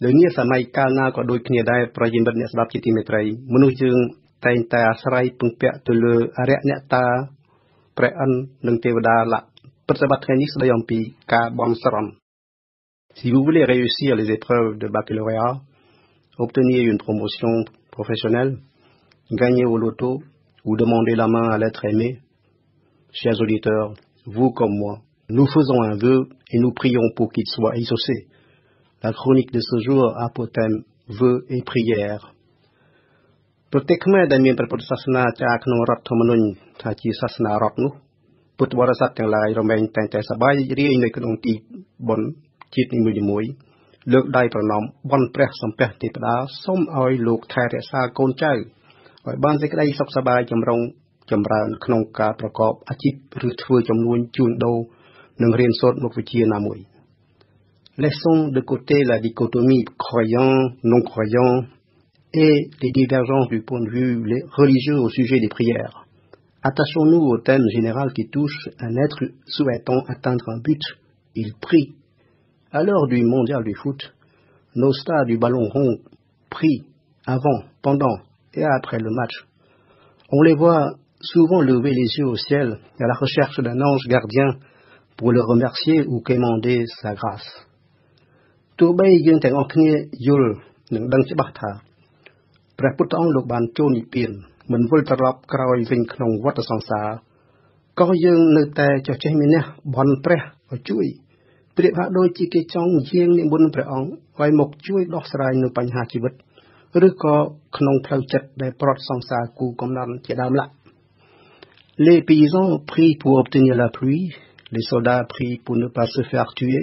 Si vous voulez réussir les épreuves de baccalauréat, obtenir une promotion professionnelle, gagner au loto ou demander la main à l'être aimé, chers auditeurs, vous comme moi, nous faisons un vœu et nous prions pour qu'il soit exaucé. La chronique de ce jour apothème vœux et prières ប្រទេសខ្មែរដែលមានព្រះពុទ្ធសាសនាចារក្នុងរដ្ឋធម្មនុញ្ញថាជាសាសនារដ្ឋនោះពុទ្ធបរិស័ទទាំងឡាយរមែងតែងតែសប្បាយរីករាយនៅក្នុងទីបុណ្យជាតិនីមួយៗលើកដៃប្រណម្យបន់ព្រះសំពះទេវតាសូមឲ្យលោកថែរក្សាកូនចៅឲ្យបានសេចក្តីសុខសប្បាយចម្រុងចម្រើនក្នុងការប្រកបអាជីពឬធ្វើចំនួនជួញដូរនិងរៀនសូត្រមុខវិជ្ជាណាមួយ។ Laissons de côté la dichotomie croyant-non-croyant et les divergences du point de vue religieux au sujet des prières. Attachons-nous au thème général qui touche un être souhaitant atteindre un but. Il prie. À l'heure du mondial du foot, nos stades du ballon rond prient avant, pendant et après le match. On les voit souvent lever les yeux au ciel à la recherche d'un ange gardien pour le remercier ou quémander sa grâce. ទោះបីយើងទាំងអស់គ្នាយល់និង ដឹងច្បាស់ថាព្រះពុទ្ធអង្គលោកបានចូលនិព្វានមិនវិលត្រឡប់ក្រោយវិញក្នុងវដ្តសង្សារក៏យើង នៅតែចោះចេះមានះបន់ព្រះឲ្យជួយប្រៀបថាដូចជាគេចង់យាងនិមន្តព្រះអង្គឲ្យមកជួយដោះស្រាយនៅបញ្ហាជីវិត ឬក៏ក្នុងផ្លូវចិត្តដែលប្រត់សង្សារគូកំណត់ជាដើមឡាក់ Les paysans prient pour obtenir la pluie, les soldats prient pour ne pas se faire tuer,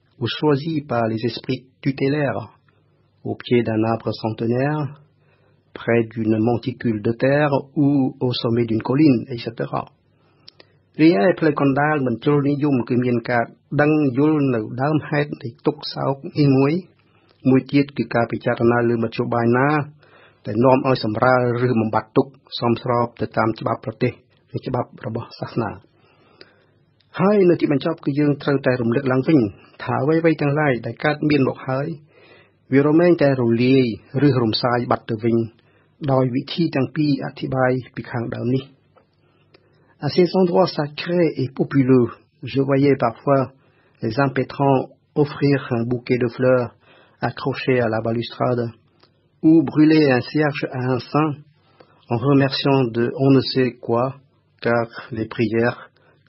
ou choisis par les esprits tutélaires au pied d'un arbre centenaire, près d'une monticule de terre ou au sommet d'une colline, etc. Rien est plus condamné que le jour de l'Union qui vient de dans le jour de l'Amhet de Tuxau et Mouy, Mouytiet qui a pu être dans le Machu Baina, de nom à Sambra, rue Mombatuk, Samsrop, de Tamtibap le et Tibap Rabah à ces endroits sacrés et populeux, je voyais parfois les impétrants offrir un bouquet de fleurs accrochées à la balustrade, ou brûler un cierge à un saint en remerciant de on ne sait quoi, car les prières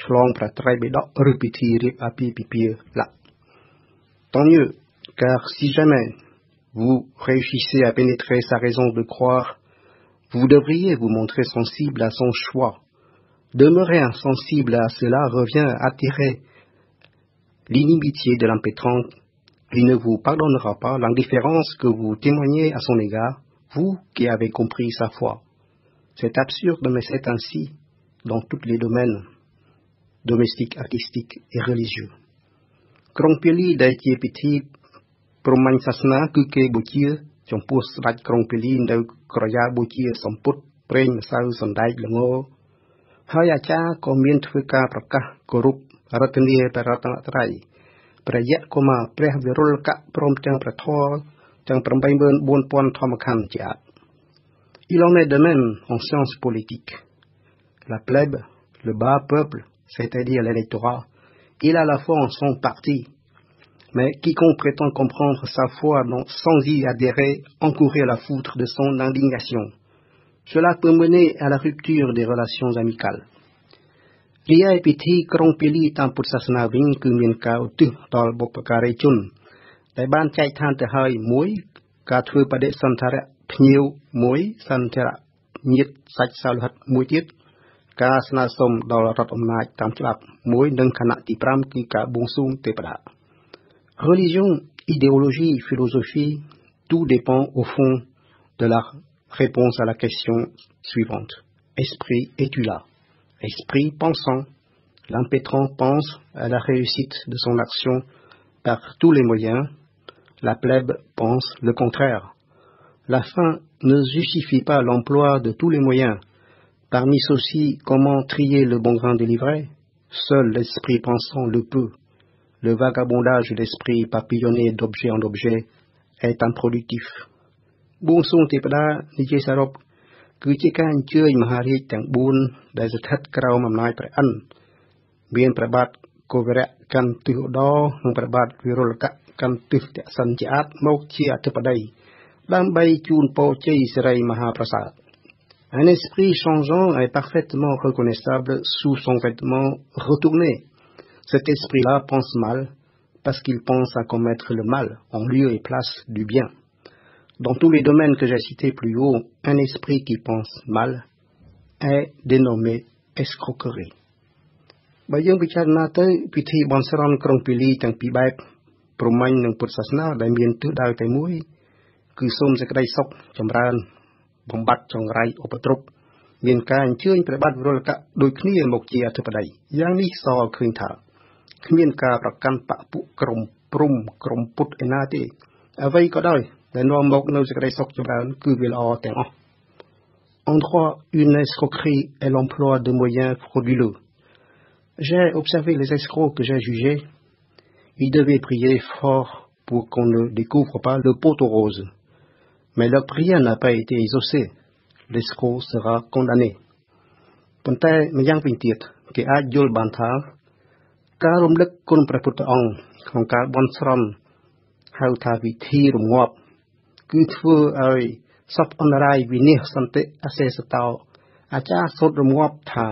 Tant mieux, car si jamais vous réussissez à pénétrer sa raison de croire, vous devriez vous montrer sensible à son choix. Demeurer insensible à cela revient à attirer l'inimitié de l'impétrante. Il ne vous pardonnera pas l'indifférence que vous témoignez à son égard, vous qui avez compris sa foi. C'est absurde, mais c'est ainsi dans tous les domaines. domestique artistique et religieux ក្រុងពាលីដែលជាពិធីប្រមាញ់សាសនាគឺគេបូជាចំពោះស្ដេចក្រុងពាលីនៅក្រយ៉ាបូជាសម្ពុតប្រេងម្សៅសណ្ដែកល្ងហើយអាចារ្យក៏មានធ្វើការប្រកាសគោរពរតនីបរតនត្រ័យព្រះយៈកុមារព្រះវិរុលកៈព្រមទាំងប្រធរទាំង84000ធម្មខណ្ឌជា Il en est de même en sciences politiques. La plèbe, le bas peuple, c'est-à-dire l'électorat, il a la foi en son parti. Mais quiconque prétend comprendre sa foi sans y adhérer encourir la foutre de son indignation. Cela peut mener à la rupture des relations amicales. Ria et pili Religion, idéologie, philosophie, tout dépend au fond de la réponse à la question suivante. Esprit, es-tu là Esprit pensant, l'impétrant pense à la réussite de son action par tous les moyens, la plèbe pense le contraire. La fin ne justifie pas l'emploi de tous les moyens, Parmi ceux-ci, comment trier le bon grain de livret Seul l'esprit pensant le peut. Le vagabondage de l'esprit papillonné d'objet en objet est improductif. Bon son tepada, pla, sarop, que je kan je mahari tang bun, da se krao an. Bien prabat, ko vera kan tu do, nung prabat virul ka kan tu te san chiat, mok chia te maha-prasad. Un esprit changeant est parfaitement reconnaissable sous son vêtement retourné. Cet esprit-là pense mal parce qu'il pense à commettre le mal en lieu et place du bien. Dans tous les domaines que j'ai cités plus haut, un esprit qui pense mal est dénommé escroquerie. បំបត្តិចងរៃឧបទ្រពមានការអញ្ជើញព្រះបាទវរលកៈដូចគ្នាមកជាអធិបតីយ៉ាងនេះសឃើញថាគ្មានការប្រកាន់បពុក្រុមព្រំក្រុមពុតឯណាទេអ្វីក៏ដោយដែលនាំមកនៅសេចក្តីសុខចម្រើនគឺវាល្អទាំងអស់ En droit, une escroquerie est l'emploi de moyens frauduleux. J'ai observé les escrocs que j'ai jugés. Ils devaient prier fort pour qu'on ne découvre pas le pot aux roses. mais leur prière n'a pas été exaucée. L'escroc sera condamné. ប៉ុន្តែម្យ៉ាងវិញទៀតគេអាចយល់បានថាការរំលឹកគុណព្រះពុទ្ធអង្គក្នុងការបន់ស្រន់ហៅថាវិធីរងាប់គឺធ្វើឲ្យសពអនរាយវិនិច្ឆ័យសន្តិអសេសតោអាចារ្យសូត្ររងាប់ថា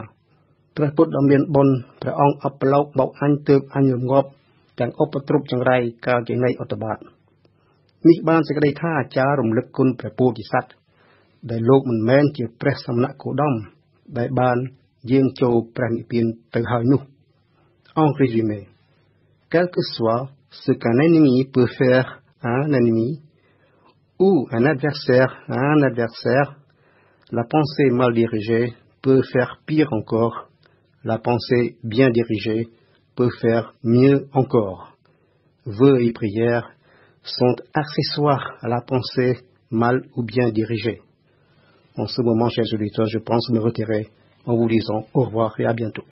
ព្រះពុទ្ធដ៏មានបុណ្យព្រះអង្គអបលោកមកអញទើបអញរងាប់ទាំងឧបទ្រពចង្រៃកាលជានៃអត្តបាទ En résumé, quel que soit ce qu'un ennemi peut faire à un ennemi ou un adversaire à un adversaire, la pensée mal dirigée peut faire pire encore, la pensée bien dirigée peut faire mieux encore. Vœux et prières sont accessoires à la pensée mal ou bien dirigée. En ce moment, chers auditeurs, je pense me retirer en vous disant au revoir et à bientôt.